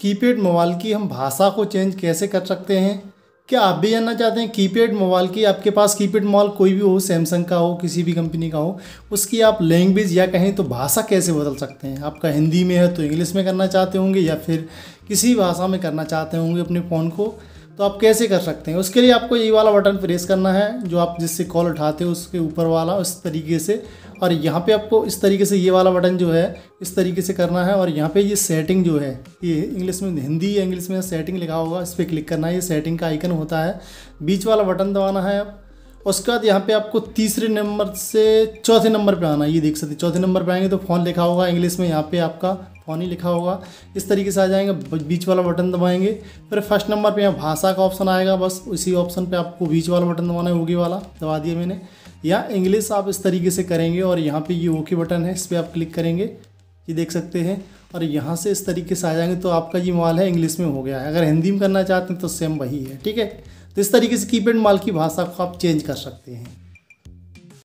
keypad mobile की हम भाषा को चेंज कैसे कर सकते हैं क्या आप भी जानना चाहते हैं कीपैड मोबाइल की आपके पास कीपैड मोबाइल कोई भी हो सैमसंग का हो किसी भी कंपनी का हो उसकी आप लैंग्वेज या कहें तो भाषा कैसे बदल सकते हैं आपका हिंदी में है तो इंग्लिश में करना चाहते होंगे या फिर किसी भाषा में करना चाहते होंगे अपने फ़ोन को तो आप कैसे कर सकते हैं उसके लिए आपको ये वाला बटन प्रेस करना है जो आप जिससे कॉल उठाते हो उसके ऊपर वाला उस तरीके से और यहाँ पे आपको इस तरीके से ये वाला बटन जो है इस तरीके से करना है और यहाँ पे ये सेटिंग जो है ये इंग्लिश में हिंदी या इंग्लिश में सेटिंग लिखा होगा इस पर क्लिक करना है ये सेटिंग का आइकन होता है बीच वाला बटन दबाना है आप उसके बाद यहाँ पे आपको तीसरे नंबर से चौथे नंबर पे आना ये देख सकते चौथे नंबर पे आएंगे तो फ़ोन लिखा होगा इंग्लिश में यहाँ पे आपका फ़ोन ही लिखा होगा इस तरीके से आ जाएंगे बीच वाला बटन दबाएंगे फिर फर्स्ट नंबर पे यहाँ भाषा का ऑप्शन आएगा बस उसी ऑप्शन पे आपको बीच वाला बटन दबाना है ओके वाला दबा दिया मैंने या इंग्लिश आप इस तरीके से करेंगे और यहाँ पे ये ओके बटन है इस पर आप क्लिक करेंगे ये देख सकते हैं और यहाँ से इस तरीके से आ जाएंगे तो आपका ये मोबाइल है इंग्लिश में हो गया है अगर हिंदी में करना चाहते हैं तो सेम वही है ठीक है तो इस तरीके से कीपैड माल की भाषा को आप चेंज कर सकते हैं